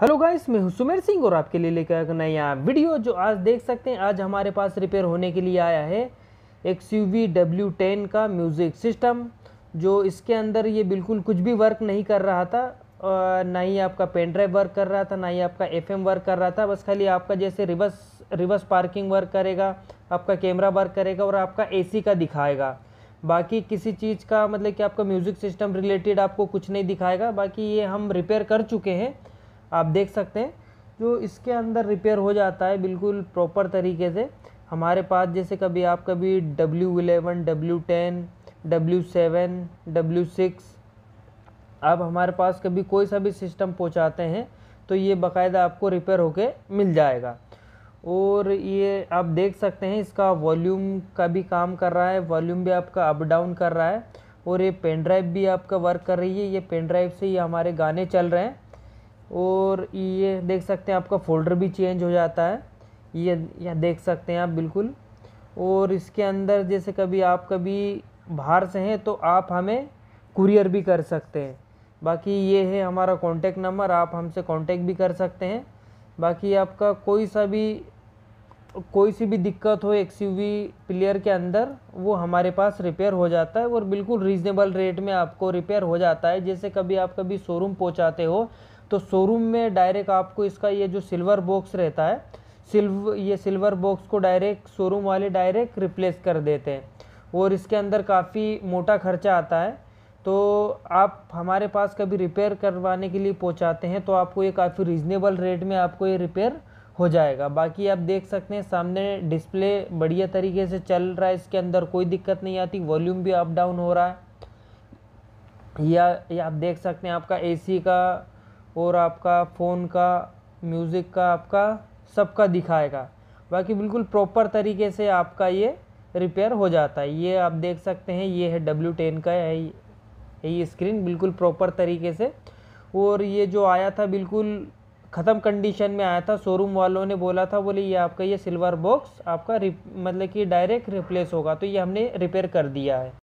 hello guys मैं हूं सुमेर सिंह और आपके लिए लेकर एक नया वीडियो जो आज देख सकते हैं आज हमारे पास रिपेयर होने के लिए आया है X U V W ten का म्यूज़िक सिस्टम जो इसके अंदर ये बिल्कुल कुछ भी वर्क नहीं कर रहा था ना ही आपका पेन ड्राइव वर्क कर रहा था ना ही आपका एफ वर्क कर रहा था बस खाली आपका जैसे रिवर्स रिवर्स पार्किंग वर्क करेगा आपका कैमरा वर्क करेगा और आपका ए का दिखाएगा बाकी किसी चीज़ का मतलब कि आपका म्यूज़िक सिस्टम रिलेटेड आपको कुछ नहीं दिखाएगा बाकी ये हम रिपेयर कर चुके हैं आप देख सकते हैं जो इसके अंदर रिपेयर हो जाता है बिल्कुल प्रॉपर तरीके से हमारे पास जैसे कभी आप कभी W eleven W ten W seven W six आप हमारे पास कभी कोई सा भी सिस्टम पहुंचाते हैं तो ये बकायदा आपको रिपेयर होके मिल जाएगा और ये आप देख सकते हैं इसका वॉल्यूम का भी काम कर रहा है वॉल्यूम भी आपका अप डाउन कर रहा है और ये पेन ड्राइव भी आपका वर्क कर रही है ये पेन ड्राइव से ही हमारे गाने चल रहे हैं और ये देख सकते हैं आपका फोल्डर भी चेंज हो जाता है ये यह देख सकते हैं आप बिल्कुल और इसके अंदर जैसे कभी आप कभी बाहर से हैं तो आप हमें कुरियर भी कर सकते हैं बाकी ये है हमारा कॉन्टेक्ट नंबर आप हमसे कॉन्टेक्ट भी कर सकते हैं बाकी आपका कोई सा भी कोई सी भी दिक्कत हो एक्स प्लेयर के अंदर वो हमारे पास रिपेयर हो जाता है और बिल्कुल रीज़नेबल रेट में आपको रिपेयर हो जाता है जैसे कभी आप कभी शोरूम पहुँचाते हो तो शोरूम में डायरेक्ट आपको इसका ये जो सिल्वर बॉक्स रहता है सिल्व ये सिल्वर बॉक्स को डायरेक्ट शोरूम वाले डायरेक्ट रिप्लेस कर देते हैं और इसके अंदर काफ़ी मोटा खर्चा आता है तो आप हमारे पास कभी रिपेयर करवाने के लिए पहुंचाते हैं तो आपको ये काफ़ी रिजनेबल रेट में आपको ये रिपेयर हो जाएगा बाकी आप देख सकते हैं सामने डिस्प्ले बढ़िया तरीके से चल रहा है इसके अंदर कोई दिक्कत नहीं आती वॉल्यूम भी अप डाउन हो रहा है या, या आप देख सकते हैं आपका एसी का और आपका फ़ोन का म्यूज़िक का आपका सबका दिखाएगा बाकी बिल्कुल प्रॉपर तरीके से आपका ये रिपेयर हो जाता है ये आप देख सकते हैं ये है डब्ल्यू टेन का है ये स्क्रीन बिल्कुल प्रॉपर तरीके से और ये जो आया था बिल्कुल ख़त्म कंडीशन में आया था शोरूम वालों ने बोला था बोले ये आपका ये सिल्वर बॉक्स आपका मतलब कि डायरेक्ट रिप्लेस होगा तो ये हमने रिपेयर कर दिया है